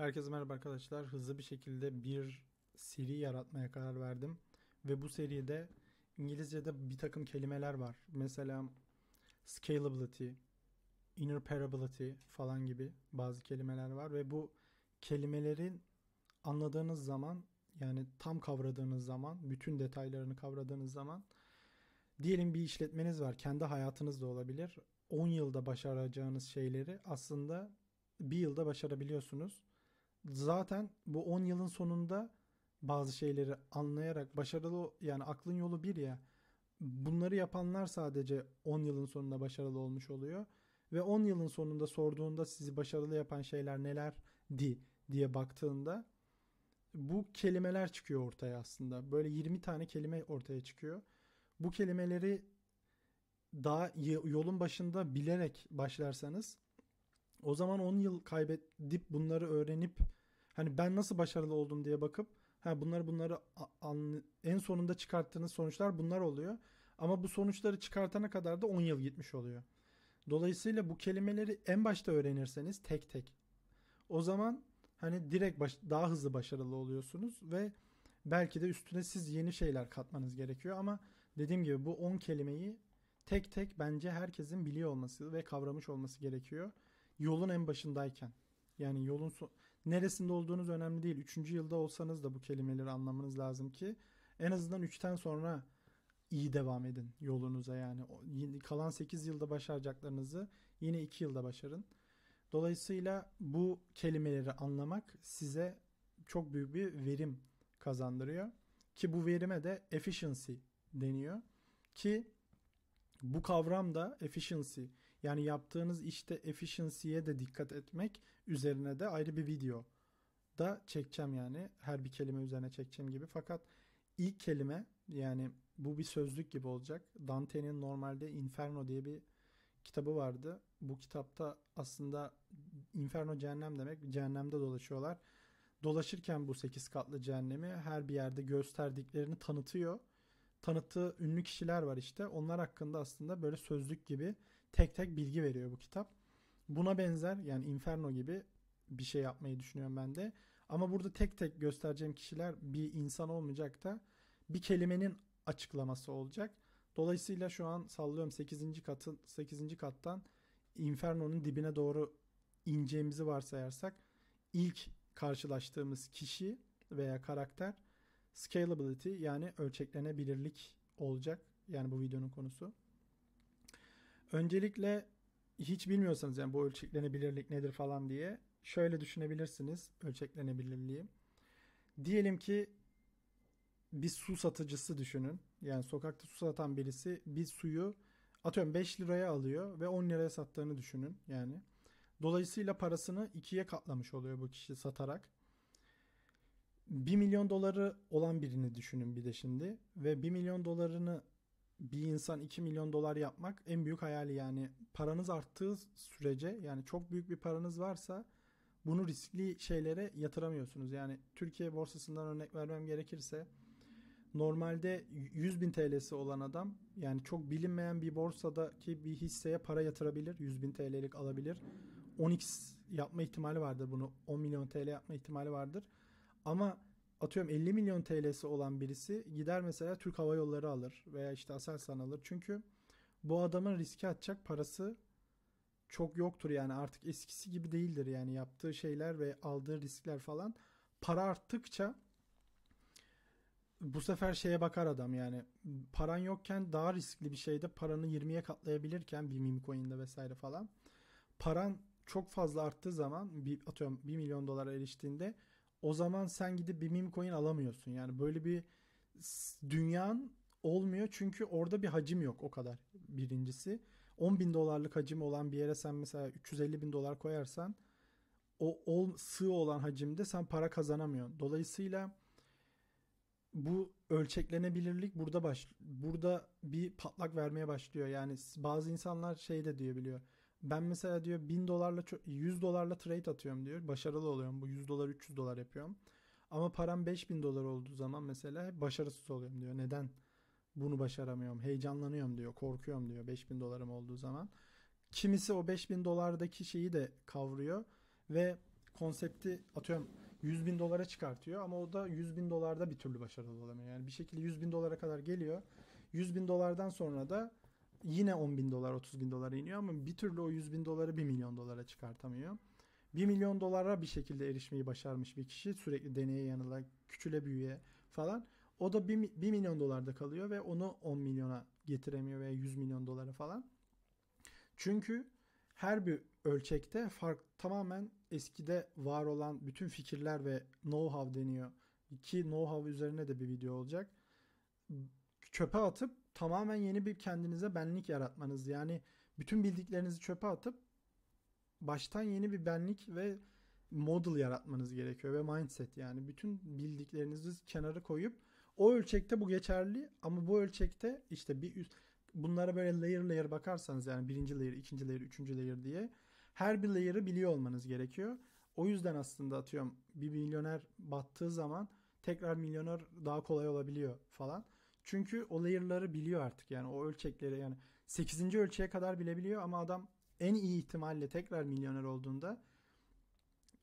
Herkese merhaba arkadaşlar. Hızlı bir şekilde bir seri yaratmaya karar verdim. Ve bu seride İngilizce'de bir takım kelimeler var. Mesela scalability, interoperability falan gibi bazı kelimeler var. Ve bu kelimelerin anladığınız zaman yani tam kavradığınız zaman, bütün detaylarını kavradığınız zaman diyelim bir işletmeniz var. Kendi hayatınız da olabilir. 10 yılda başaracağınız şeyleri aslında bir yılda başarabiliyorsunuz zaten bu 10 yılın sonunda bazı şeyleri anlayarak başarılı yani aklın yolu bir ya bunları yapanlar sadece 10 yılın sonunda başarılı olmuş oluyor ve 10 yılın sonunda sorduğunda sizi başarılı yapan şeyler neler di diye baktığında bu kelimeler çıkıyor ortaya aslında. Böyle 20 tane kelime ortaya çıkıyor. Bu kelimeleri daha yolun başında bilerek başlarsanız o zaman 10 yıl kaybedip bunları öğrenip hani ben nasıl başarılı oldum diye bakıp ha bunları bunları en sonunda çıkarttığınız sonuçlar bunlar oluyor. Ama bu sonuçları çıkartana kadar da 10 yıl gitmiş oluyor. Dolayısıyla bu kelimeleri en başta öğrenirseniz tek tek o zaman hani direkt baş, daha hızlı başarılı oluyorsunuz ve belki de üstüne siz yeni şeyler katmanız gerekiyor ama dediğim gibi bu 10 kelimeyi tek tek bence herkesin biliyor olması ve kavramış olması gerekiyor yolun en başındayken yani yolun so- neresinde olduğunuz önemli değil. Üçüncü yılda olsanız da bu kelimeleri anlamanız lazım ki en azından üçten sonra iyi devam edin yolunuza yani. Kalan sekiz yılda başaracaklarınızı yine iki yılda başarın. Dolayısıyla bu kelimeleri anlamak size çok büyük bir verim kazandırıyor. Ki bu verime de efficiency deniyor. Ki bu kavram da efficiency yani yaptığınız işte efficiency'ye de dikkat etmek üzerine de ayrı bir video da çekeceğim yani. Her bir kelime üzerine çekeceğim gibi. Fakat ilk kelime yani bu bir sözlük gibi olacak. Dante'nin normalde Inferno diye bir kitabı vardı. Bu kitapta aslında Inferno cehennem demek. Cehennemde dolaşıyorlar. Dolaşırken bu 8 katlı cehennemi her bir yerde gösterdiklerini tanıtıyor. Tanıttığı ünlü kişiler var işte. Onlar hakkında aslında böyle sözlük gibi tek tek bilgi veriyor bu kitap. Buna benzer yani Inferno gibi bir şey yapmayı düşünüyorum ben de. Ama burada tek tek göstereceğim kişiler bir insan olmayacak da bir kelimenin açıklaması olacak. Dolayısıyla şu an sallıyorum 8. katın 8. kattan Inferno'nun dibine doğru ineceğimizi varsayarsak ilk karşılaştığımız kişi veya karakter scalability yani ölçeklenebilirlik olacak. Yani bu videonun konusu. Öncelikle hiç bilmiyorsanız yani bu ölçeklenebilirlik nedir falan diye şöyle düşünebilirsiniz ölçeklenebilirliği. Diyelim ki bir su satıcısı düşünün. Yani sokakta su satan birisi bir suyu atıyorum 5 liraya alıyor ve 10 liraya sattığını düşünün yani. Dolayısıyla parasını ikiye katlamış oluyor bu kişi satarak. 1 milyon doları olan birini düşünün bir de şimdi ve 1 milyon dolarını bir insan 2 milyon dolar yapmak en büyük hayali yani paranız arttığı sürece yani çok büyük bir paranız varsa bunu riskli şeylere yatıramıyorsunuz. Yani Türkiye borsasından örnek vermem gerekirse normalde 100 bin TL'si olan adam yani çok bilinmeyen bir borsadaki bir hisseye para yatırabilir. 100 bin TL'lik alabilir. 10x yapma ihtimali vardır bunu. 10 milyon TL yapma ihtimali vardır. Ama atıyorum 50 milyon TL'si olan birisi gider mesela Türk Hava Yolları alır veya işte Aselsan alır. Çünkü bu adamın riske atacak parası çok yoktur yani artık eskisi gibi değildir yani yaptığı şeyler ve aldığı riskler falan para arttıkça bu sefer şeye bakar adam yani paran yokken daha riskli bir şeyde paranı 20'ye katlayabilirken bir meme coin'de vesaire falan paran çok fazla arttığı zaman bir atıyorum 1 milyon dolara eriştiğinde o zaman sen gidip bir meme coin alamıyorsun. Yani böyle bir dünyan olmuyor çünkü orada bir hacim yok o kadar birincisi. 10 bin dolarlık hacim olan bir yere sen mesela 350 bin dolar koyarsan o ol, sığ olan hacimde sen para kazanamıyorsun. Dolayısıyla bu ölçeklenebilirlik burada baş burada bir patlak vermeye başlıyor. Yani bazı insanlar şey de diyebiliyor. biliyor ben mesela diyor 1000 dolarla 100 dolarla trade atıyorum diyor. Başarılı oluyorum. Bu 100 dolar 300 dolar yapıyorum. Ama param 5000 dolar olduğu zaman mesela başarısız oluyorum diyor. Neden bunu başaramıyorum? Heyecanlanıyorum diyor. Korkuyorum diyor 5000 dolarım olduğu zaman. Kimisi o 5000 dolardaki şeyi de kavruyor ve konsepti atıyorum 100 bin dolara çıkartıyor ama o da 100 bin dolarda bir türlü başarılı olamıyor. Yani bir şekilde 100 bin dolara kadar geliyor. 100 bin dolardan sonra da yine 10 bin dolar 30 bin dolara iniyor ama bir türlü o 100 bin doları 1 milyon dolara çıkartamıyor. 1 milyon dolara bir şekilde erişmeyi başarmış bir kişi sürekli deneye yanıla küçüle büyüye falan. O da 1, 1 milyon dolarda kalıyor ve onu 10 milyona getiremiyor veya 100 milyon dolara falan. Çünkü her bir ölçekte fark tamamen eskide var olan bütün fikirler ve know-how deniyor. Ki know-how üzerine de bir video olacak. Çöpe atıp tamamen yeni bir kendinize benlik yaratmanız. Yani bütün bildiklerinizi çöpe atıp baştan yeni bir benlik ve model yaratmanız gerekiyor ve mindset yani bütün bildiklerinizi kenara koyup o ölçekte bu geçerli ama bu ölçekte işte bir üst, bunlara böyle layer layer bakarsanız yani birinci layer, ikinci layer, üçüncü layer diye her bir layer'ı biliyor olmanız gerekiyor. O yüzden aslında atıyorum bir milyoner battığı zaman tekrar milyoner daha kolay olabiliyor falan. Çünkü o layer'ları biliyor artık yani o ölçekleri yani 8. ölçeğe kadar bilebiliyor ama adam en iyi ihtimalle tekrar milyoner olduğunda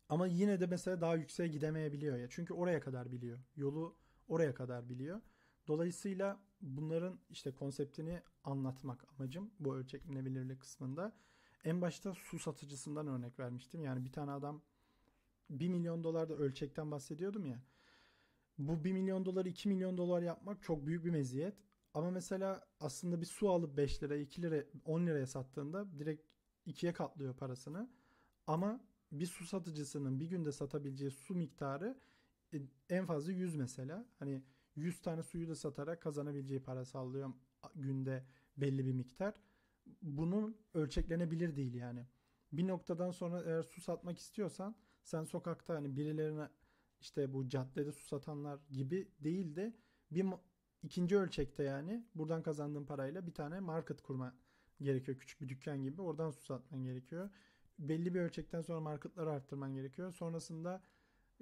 ama yine de mesela daha yükseğe gidemeyebiliyor ya. Çünkü oraya kadar biliyor. Yolu oraya kadar biliyor. Dolayısıyla bunların işte konseptini anlatmak amacım bu ölçeklenebilirlik kısmında. En başta su satıcısından örnek vermiştim. Yani bir tane adam 1 milyon dolar da ölçekten bahsediyordum ya bu 1 milyon doları 2 milyon dolar yapmak çok büyük bir meziyet. Ama mesela aslında bir su alıp 5 lira, 2 lira, 10 liraya sattığında direkt ikiye katlıyor parasını. Ama bir su satıcısının bir günde satabileceği su miktarı e, en fazla 100 mesela. Hani 100 tane suyu da satarak kazanabileceği para sallıyor günde belli bir miktar. Bunun ölçeklenebilir değil yani. Bir noktadan sonra eğer su satmak istiyorsan sen sokakta hani birilerine işte bu caddede su satanlar gibi değil de bir ikinci ölçekte yani buradan kazandığın parayla bir tane market kurma gerekiyor. Küçük bir dükkan gibi oradan su satman gerekiyor. Belli bir ölçekten sonra marketları arttırman gerekiyor. Sonrasında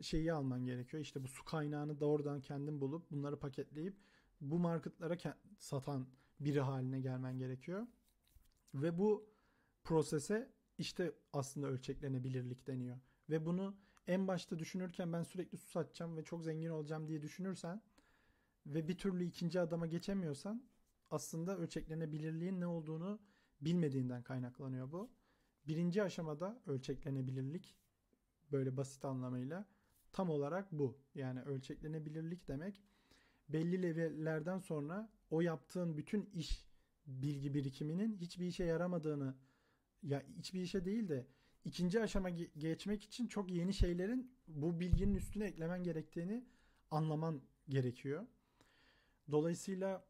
şeyi alman gerekiyor. İşte bu su kaynağını da oradan kendin bulup bunları paketleyip bu marketlara satan biri haline gelmen gerekiyor. Ve bu prosese işte aslında ölçeklenebilirlik deniyor. Ve bunu en başta düşünürken ben sürekli su satacağım ve çok zengin olacağım diye düşünürsen ve bir türlü ikinci adama geçemiyorsan aslında ölçeklenebilirliğin ne olduğunu bilmediğinden kaynaklanıyor bu. Birinci aşamada ölçeklenebilirlik böyle basit anlamıyla tam olarak bu. Yani ölçeklenebilirlik demek belli levellerden sonra o yaptığın bütün iş bilgi birikiminin hiçbir işe yaramadığını ya hiçbir işe değil de ikinci aşama geçmek için çok yeni şeylerin bu bilginin üstüne eklemen gerektiğini anlaman gerekiyor. Dolayısıyla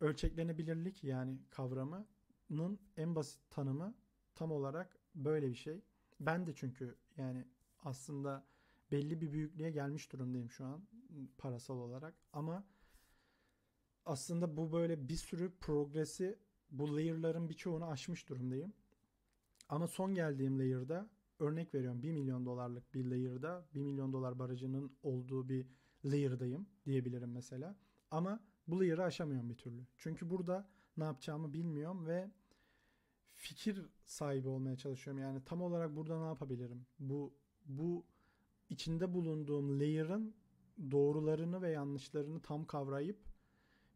ölçeklenebilirlik yani kavramının en basit tanımı tam olarak böyle bir şey. Ben de çünkü yani aslında belli bir büyüklüğe gelmiş durumdayım şu an parasal olarak ama aslında bu böyle bir sürü progresi bu layer'ların birçoğunu aşmış durumdayım. Ama son geldiğim layer'da örnek veriyorum 1 milyon dolarlık bir layer'da 1 milyon dolar barajının olduğu bir layer'dayım diyebilirim mesela. Ama bu layer'ı aşamıyorum bir türlü. Çünkü burada ne yapacağımı bilmiyorum ve fikir sahibi olmaya çalışıyorum. Yani tam olarak burada ne yapabilirim? Bu bu içinde bulunduğum layer'ın doğrularını ve yanlışlarını tam kavrayıp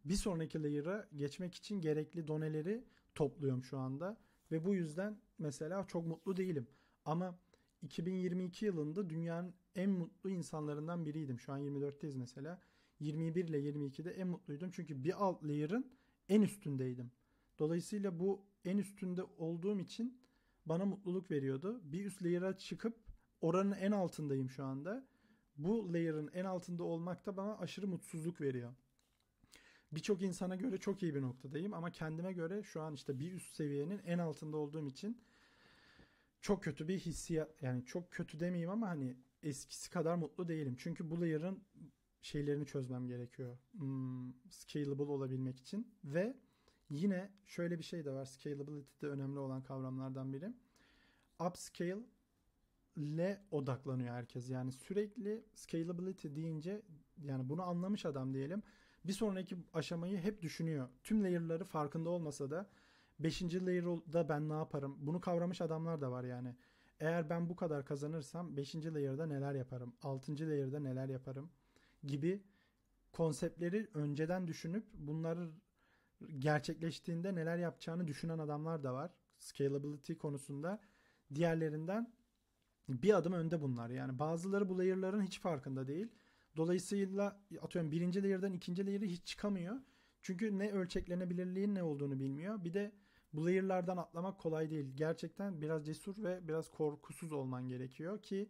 bir sonraki layer'a geçmek için gerekli doneleri topluyorum şu anda ve bu yüzden mesela çok mutlu değilim. Ama 2022 yılında dünyanın en mutlu insanlarından biriydim. Şu an 24'teyiz mesela. 21 ile 22'de en mutluydum. Çünkü bir alt layer'ın en üstündeydim. Dolayısıyla bu en üstünde olduğum için bana mutluluk veriyordu. Bir üst layer'a çıkıp oranın en altındayım şu anda. Bu layer'ın en altında olmak da bana aşırı mutsuzluk veriyor birçok insana göre çok iyi bir noktadayım ama kendime göre şu an işte bir üst seviyenin en altında olduğum için çok kötü bir hissiyat yani çok kötü demeyeyim ama hani eskisi kadar mutlu değilim. Çünkü bu layer'ın şeylerini çözmem gerekiyor. Hmm, scalable olabilmek için ve yine şöyle bir şey de var. Scalability'de önemli olan kavramlardan biri. Upscale le odaklanıyor herkes. Yani sürekli scalability deyince yani bunu anlamış adam diyelim bir sonraki aşamayı hep düşünüyor. Tüm layer'ları farkında olmasa da 5. layer'da ben ne yaparım? Bunu kavramış adamlar da var yani. Eğer ben bu kadar kazanırsam 5. layer'da neler yaparım? 6. layer'da neler yaparım? Gibi konseptleri önceden düşünüp bunları gerçekleştiğinde neler yapacağını düşünen adamlar da var. Scalability konusunda diğerlerinden bir adım önde bunlar. Yani bazıları bu layer'ların hiç farkında değil. Dolayısıyla atıyorum birinci layer'dan ikinci layer'ı hiç çıkamıyor. Çünkü ne ölçeklenebilirliğin ne olduğunu bilmiyor. Bir de bu layer'lardan atlamak kolay değil. Gerçekten biraz cesur ve biraz korkusuz olman gerekiyor ki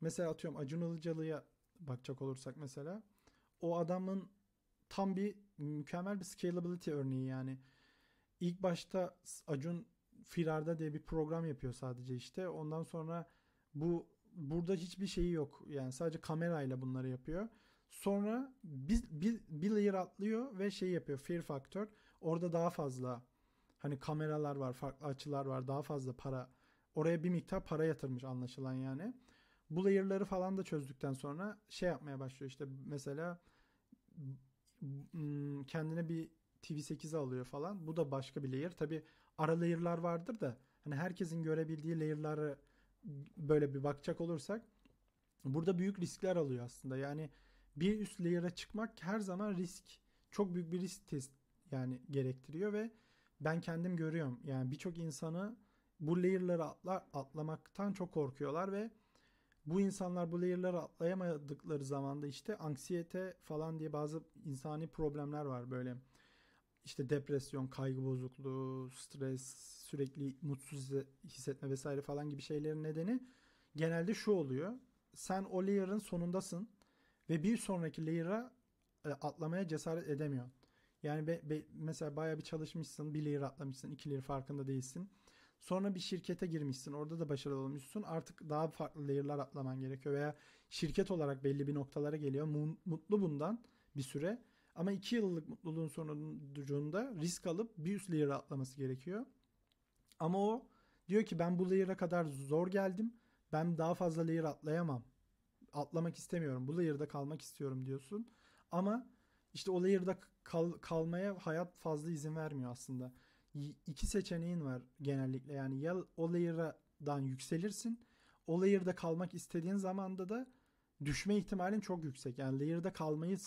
mesela atıyorum Acun Ilıcalı'ya bakacak olursak mesela o adamın tam bir mükemmel bir scalability örneği yani. İlk başta Acun Firarda diye bir program yapıyor sadece işte. Ondan sonra bu burada hiçbir şeyi yok. Yani sadece kamerayla bunları yapıyor. Sonra bir, bir, bir layer atlıyor ve şey yapıyor. Fear Factor. Orada daha fazla hani kameralar var, farklı açılar var. Daha fazla para. Oraya bir miktar para yatırmış anlaşılan yani. Bu layer'ları falan da çözdükten sonra şey yapmaya başlıyor işte mesela hmm, kendine bir TV8 alıyor falan. Bu da başka bir layer. Tabi ara layer'lar vardır da hani herkesin görebildiği layer'ları böyle bir bakacak olursak burada büyük riskler alıyor aslında. Yani bir üst layer'a çıkmak her zaman risk. Çok büyük bir risk test yani gerektiriyor ve ben kendim görüyorum. Yani birçok insanı bu layer'ları atla, atlamaktan çok korkuyorlar ve bu insanlar bu layer'ları atlayamadıkları zaman da işte anksiyete falan diye bazı insani problemler var böyle işte depresyon, kaygı bozukluğu, stres, sürekli mutsuz hissetme vesaire falan gibi şeylerin nedeni genelde şu oluyor. Sen o layer'ın sonundasın ve bir sonraki layer'a e, atlamaya cesaret edemiyorsun. Yani be, be, mesela bayağı bir çalışmışsın, bir layer atlamışsın, iki layer farkında değilsin. Sonra bir şirkete girmişsin, orada da başarılı olmuşsun. Artık daha farklı layer'lar atlaman gerekiyor veya şirket olarak belli bir noktalara geliyor. Mutlu bundan bir süre ama iki yıllık mutluluğun sonucunda risk alıp bir üst layer'a atlaması gerekiyor. Ama o diyor ki ben bu layer'a kadar zor geldim. Ben daha fazla layer atlayamam. Atlamak istemiyorum. Bu layer'da kalmak istiyorum diyorsun. Ama işte o layer'da kal, kalmaya hayat fazla izin vermiyor aslında. İki seçeneğin var genellikle. Yani ya o layer'dan yükselirsin. O layer'da kalmak istediğin zamanda da düşme ihtimalin çok yüksek. Yani layer'da kalmayı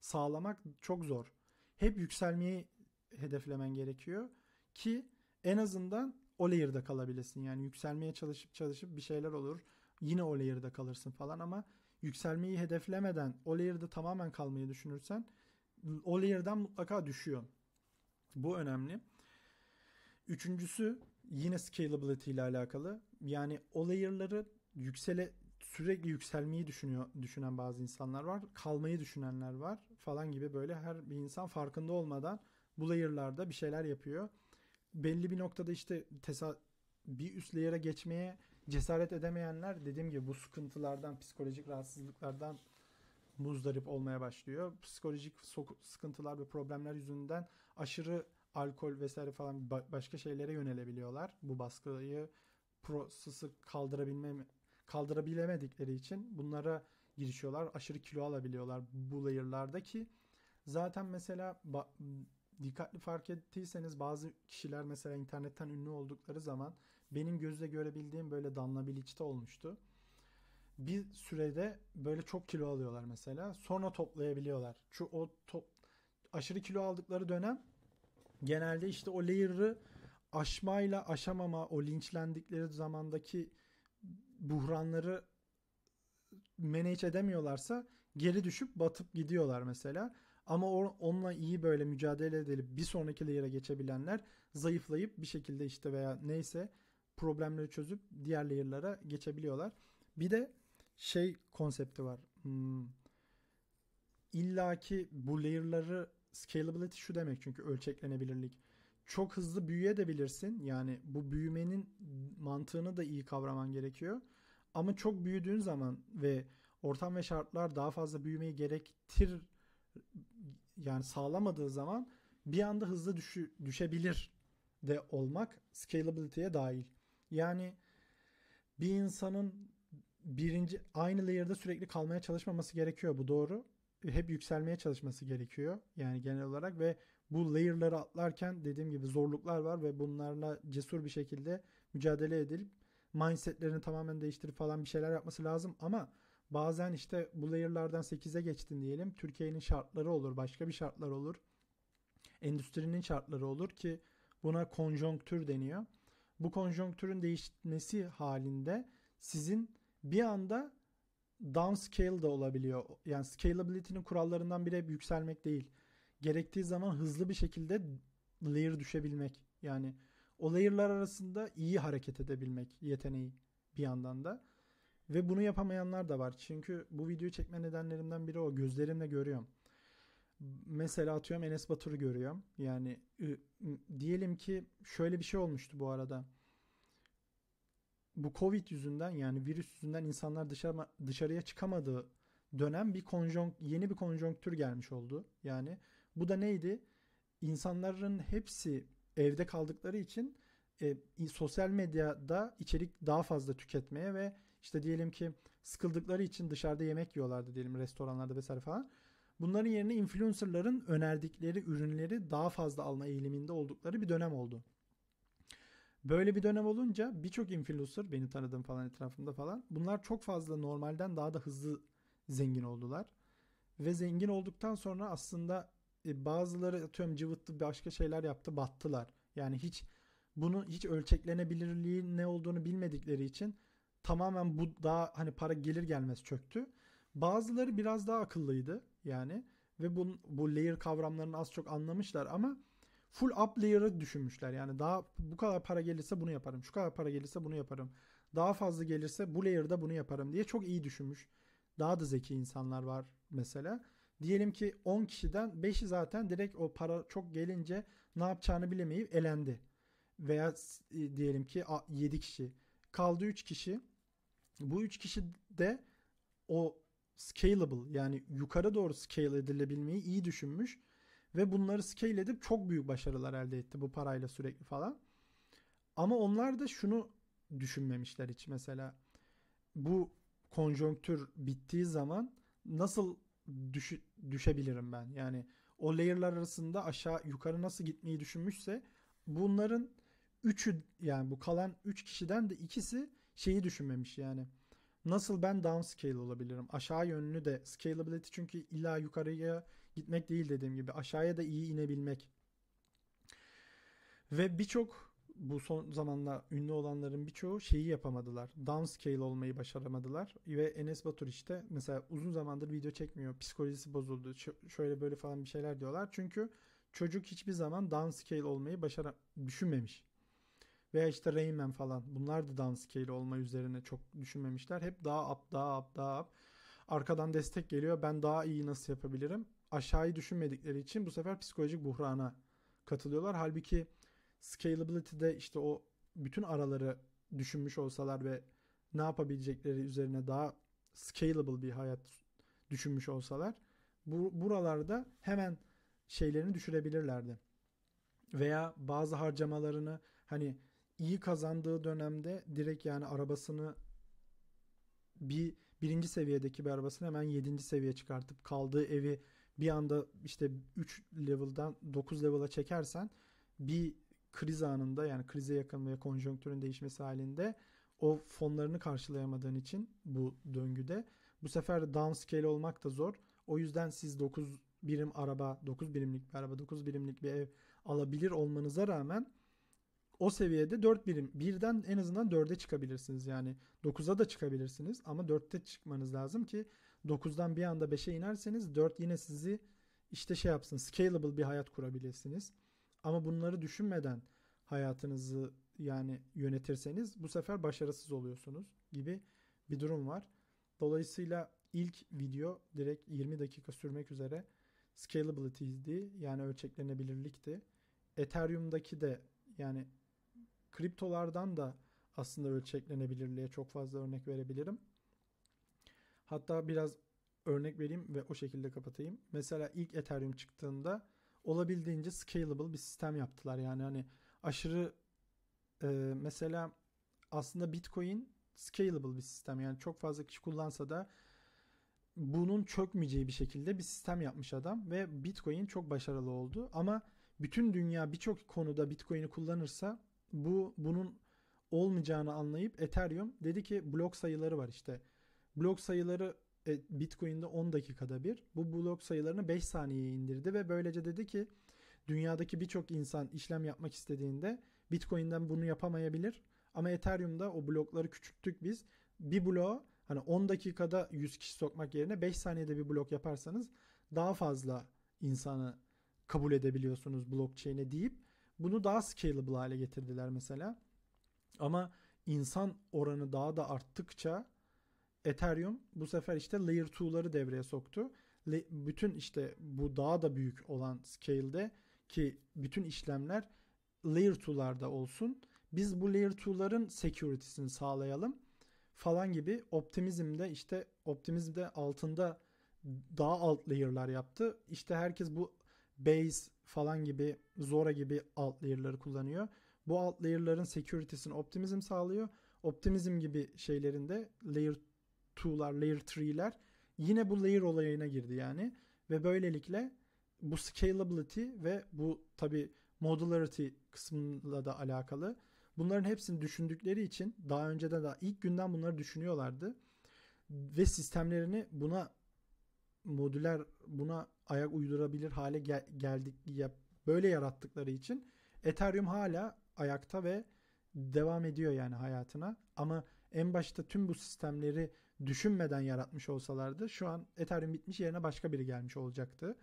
sağlamak çok zor. Hep yükselmeyi hedeflemen gerekiyor ki en azından o layer'da kalabilesin. Yani yükselmeye çalışıp çalışıp bir şeyler olur. Yine o layer'da kalırsın falan ama yükselmeyi hedeflemeden o layer'da tamamen kalmayı düşünürsen o layer'dan mutlaka düşüyor. Bu önemli. Üçüncüsü yine scalability ile alakalı. Yani o layer'ları yüksele sürekli yükselmeyi düşünüyor düşünen bazı insanlar var. Kalmayı düşünenler var falan gibi böyle her bir insan farkında olmadan bu layer'larda bir şeyler yapıyor. Belli bir noktada işte tesa bir üst layer'a geçmeye cesaret edemeyenler dediğim gibi bu sıkıntılardan, psikolojik rahatsızlıklardan muzdarip olmaya başlıyor. Psikolojik sıkıntılar ve problemler yüzünden aşırı alkol vesaire falan başka şeylere yönelebiliyorlar. Bu baskıyı prosesi kaldırabilme kaldırabilemedikleri için bunlara girişiyorlar. Aşırı kilo alabiliyorlar bu layer'larda ki zaten mesela dikkatli fark ettiyseniz bazı kişiler mesela internetten ünlü oldukları zaman benim gözle görebildiğim böyle Danla Bilic'te olmuştu. Bir sürede böyle çok kilo alıyorlar mesela. Sonra toplayabiliyorlar. Şu o top, aşırı kilo aldıkları dönem genelde işte o layer'ı aşmayla aşamama, o linçlendikleri zamandaki buhranları manage edemiyorlarsa geri düşüp batıp gidiyorlar mesela. Ama onunla iyi böyle mücadele edilip bir sonraki layer'a geçebilenler zayıflayıp bir şekilde işte veya neyse problemleri çözüp diğer layer'lara geçebiliyorlar. Bir de şey konsepti var. Hmm. İlla ki bu layer'ları scalability şu demek çünkü ölçeklenebilirlik. Çok hızlı büyüyebilirsin. Yani bu büyümenin mantığını da iyi kavraman gerekiyor. Ama çok büyüdüğün zaman ve ortam ve şartlar daha fazla büyümeyi gerektir yani sağlamadığı zaman bir anda hızlı düşü, düşebilir de olmak scalability'ye dahil. Yani bir insanın birinci aynı layer'da sürekli kalmaya çalışmaması gerekiyor bu doğru. Hep yükselmeye çalışması gerekiyor yani genel olarak ve bu layer'ları atlarken dediğim gibi zorluklar var ve bunlarla cesur bir şekilde mücadele edilip mindsetlerini tamamen değiştirip falan bir şeyler yapması lazım ama bazen işte bu layer'lardan 8'e geçtin diyelim. Türkiye'nin şartları olur, başka bir şartlar olur. Endüstrinin şartları olur ki buna konjonktür deniyor. Bu konjonktürün değişmesi halinde sizin bir anda downscale da olabiliyor. Yani scalability'nin kurallarından biri yükselmek değil. Gerektiği zaman hızlı bir şekilde layer düşebilmek. Yani o layer'lar arasında iyi hareket edebilmek yeteneği bir yandan da. Ve bunu yapamayanlar da var. Çünkü bu videoyu çekme nedenlerimden biri o. Gözlerimle görüyorum. Mesela atıyorum Enes Batur'u görüyorum. Yani diyelim ki şöyle bir şey olmuştu bu arada. Bu Covid yüzünden yani virüs yüzünden insanlar dışarı, dışarıya çıkamadığı dönem bir konjonk yeni bir konjonktür gelmiş oldu. Yani bu da neydi? İnsanların hepsi evde kaldıkları için e, sosyal medyada içerik daha fazla tüketmeye ve işte diyelim ki sıkıldıkları için dışarıda yemek yiyorlardı diyelim restoranlarda vesaire falan. Bunların yerine influencerların önerdikleri ürünleri daha fazla alma eğiliminde oldukları bir dönem oldu. Böyle bir dönem olunca birçok influencer beni tanıdığım falan etrafımda falan bunlar çok fazla normalden daha da hızlı zengin oldular. Ve zengin olduktan sonra aslında e, bazıları atıyorum cıvıttı başka şeyler yaptı battılar. Yani hiç bunu hiç ölçeklenebilirliği ne olduğunu bilmedikleri için tamamen bu daha hani para gelir gelmez çöktü. Bazıları biraz daha akıllıydı yani ve bu, bu layer kavramlarını az çok anlamışlar ama full up layer'ı düşünmüşler. Yani daha bu kadar para gelirse bunu yaparım. Şu kadar para gelirse bunu yaparım. Daha fazla gelirse bu layer'da bunu yaparım diye çok iyi düşünmüş. Daha da zeki insanlar var mesela. Diyelim ki 10 kişiden 5'i zaten direkt o para çok gelince ne yapacağını bilemeyip elendi. Veya e, diyelim ki 7 kişi. Kaldı 3 kişi. Bu 3 kişi de o scalable yani yukarı doğru scale edilebilmeyi iyi düşünmüş ve bunları scale edip çok büyük başarılar elde etti bu parayla sürekli falan. Ama onlar da şunu düşünmemişler hiç mesela. Bu konjonktür bittiği zaman nasıl düş, düşebilirim ben. Yani o layer'lar arasında aşağı yukarı nasıl gitmeyi düşünmüşse bunların üçü yani bu kalan üç kişiden de ikisi şeyi düşünmemiş yani. Nasıl ben downscale olabilirim? Aşağı yönlü de scalability çünkü illa yukarıya gitmek değil dediğim gibi aşağıya da iyi inebilmek. Ve birçok bu son zamanla ünlü olanların birçoğu şeyi yapamadılar. Downscale olmayı başaramadılar. Ve Enes Batur işte mesela uzun zamandır video çekmiyor. Psikolojisi bozuldu. Ş- şöyle böyle falan bir şeyler diyorlar. Çünkü çocuk hiçbir zaman downscale olmayı başara düşünmemiş. Veya işte Rayman falan. Bunlar da downscale olma üzerine çok düşünmemişler. Hep daha up, daha up, daha up. Arkadan destek geliyor. Ben daha iyi nasıl yapabilirim? Aşağıyı düşünmedikleri için bu sefer psikolojik buhrana katılıyorlar. Halbuki Scalability'de işte o bütün araları düşünmüş olsalar ve ne yapabilecekleri üzerine daha scalable bir hayat düşünmüş olsalar bu, buralarda hemen şeylerini düşürebilirlerdi. Veya bazı harcamalarını hani iyi kazandığı dönemde direkt yani arabasını bir birinci seviyedeki bir arabasını hemen yedinci seviye çıkartıp kaldığı evi bir anda işte 3 level'dan 9 level'a çekersen bir kriz anında yani krize yakın veya konjonktürün değişmesi halinde o fonlarını karşılayamadığın için bu döngüde bu sefer downscale olmak da zor. O yüzden siz 9 birim araba, 9 birimlik bir araba, 9 birimlik bir ev alabilir olmanıza rağmen o seviyede 4 birim. Birden en azından 4'e çıkabilirsiniz. Yani 9'a da çıkabilirsiniz ama 4'te çıkmanız lazım ki 9'dan bir anda 5'e inerseniz 4 yine sizi işte şey yapsın scalable bir hayat kurabilirsiniz. Ama bunları düşünmeden hayatınızı yani yönetirseniz bu sefer başarısız oluyorsunuz gibi bir durum var. Dolayısıyla ilk video direkt 20 dakika sürmek üzere scalability'ydi yani ölçeklenebilirlikti. Ethereum'daki de yani kriptolardan da aslında ölçeklenebilirliğe çok fazla örnek verebilirim. Hatta biraz örnek vereyim ve o şekilde kapatayım. Mesela ilk Ethereum çıktığında olabildiğince scalable bir sistem yaptılar. Yani hani aşırı e, mesela aslında Bitcoin scalable bir sistem. Yani çok fazla kişi kullansa da bunun çökmeyeceği bir şekilde bir sistem yapmış adam ve Bitcoin çok başarılı oldu. Ama bütün dünya birçok konuda Bitcoin'i kullanırsa bu bunun olmayacağını anlayıp Ethereum dedi ki blok sayıları var işte. Blok sayıları e, Bitcoin'de 10 dakikada bir bu blok sayılarını 5 saniyeye indirdi ve böylece dedi ki dünyadaki birçok insan işlem yapmak istediğinde Bitcoin'den bunu yapamayabilir. Ama Ethereum'da o blokları küçülttük biz. Bir bloğa hani 10 dakikada 100 kişi sokmak yerine 5 saniyede bir blok yaparsanız daha fazla insanı kabul edebiliyorsunuz blockchain'e deyip bunu daha scalable hale getirdiler mesela. Ama insan oranı daha da arttıkça Ethereum bu sefer işte Layer 2'ları devreye soktu. Le, bütün işte bu daha da büyük olan scale'de ki bütün işlemler Layer 2'larda olsun. Biz bu Layer 2'ların security'sini sağlayalım falan gibi optimizmde işte optimizmde altında daha alt layer'lar yaptı. İşte herkes bu Base falan gibi Zora gibi alt layer'ları kullanıyor. Bu alt layer'ların security'sini optimizm sağlıyor. Optimizm gibi şeylerin de layer 2'lar, layer 3'ler yine bu layer olayına girdi yani. Ve böylelikle bu scalability ve bu tabi modularity kısmıyla da alakalı. Bunların hepsini düşündükleri için daha önceden daha ilk günden bunları düşünüyorlardı. Ve sistemlerini buna modüler buna ayak uydurabilir hale gel- geldik ya böyle yarattıkları için Ethereum hala ayakta ve devam ediyor yani hayatına. Ama en başta tüm bu sistemleri düşünmeden yaratmış olsalardı şu an Ethereum bitmiş yerine başka biri gelmiş olacaktı.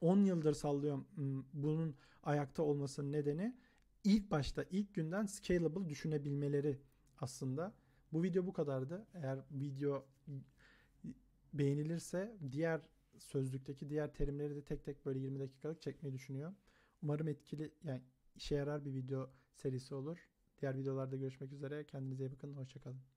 10 yıldır sallıyorum hmm, bunun ayakta olmasının nedeni ilk başta ilk günden scalable düşünebilmeleri aslında. Bu video bu kadardı. Eğer video beğenilirse diğer sözlükteki diğer terimleri de tek tek böyle 20 dakikalık çekmeyi düşünüyorum. Umarım etkili yani işe yarar bir video serisi olur. Diğer videolarda görüşmek üzere. Kendinize iyi bakın. Hoşçakalın.